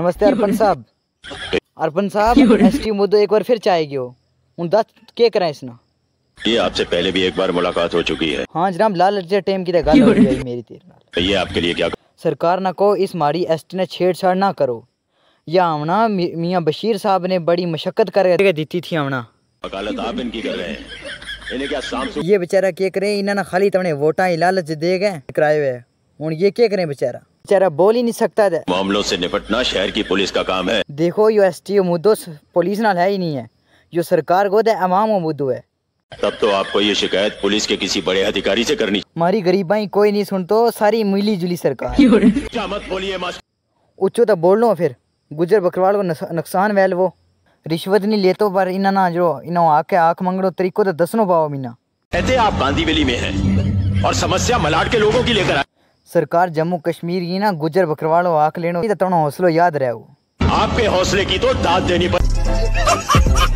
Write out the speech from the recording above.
नमस्ते अर्पण साहब अर्पण साहब एस टी मुद्दो एक बार फिर चाहेगी हो उन दस के कराए इसना ये आपसे पहले भी एक बार मुलाकात हो चुकी है हाँ जनाब लाल टेम की तो गाल मेरी तेरे ये आपके लिए क्या सरकार ना को इस मारी एस टी ने छेड़छाड़ ना करो यह आमना मियाँ बशीर साहब ने बड़ी मशक्कत कर दी थी आमना वकालत आप इनकी कर रहे हैं इन्हें क्या सांप ये बेचारा क्या करे इन्होंने खाली तमने वोटा ही लालच दे गए कराए हुए हूँ ये क्या करे बेचारा बेचारा बोल ही नहीं सकता था मामलों से निपटना शहर की पुलिस का काम है देखो यो एस टी मुद्दों पुलिस नाल है ही नहीं है यो सरकार गोद है तो अवाम मुद्दो है तब तो आपको ये शिकायत पुलिस के किसी बड़े अधिकारी से करनी हमारी गरीबाई कोई नहीं सुन तो सारी मिली जुली सरकार मत उच्चो तो बोल लो फिर गुजर बकरवाल को नुकसान वैल वो रिश्वत नहीं लेते पर इन्हें ना जो इना आके आंख मंगड़ो तरीको तो दसनो पाओ मीना आप आप वेली में है और समस्या मलाड के लोगों की लेकर आए सरकार जम्मू कश्मीर की ना गुजर बकरवालो आख लेनो तो हौसलो याद रहो आपके हौसले की तो दाद देनी पड़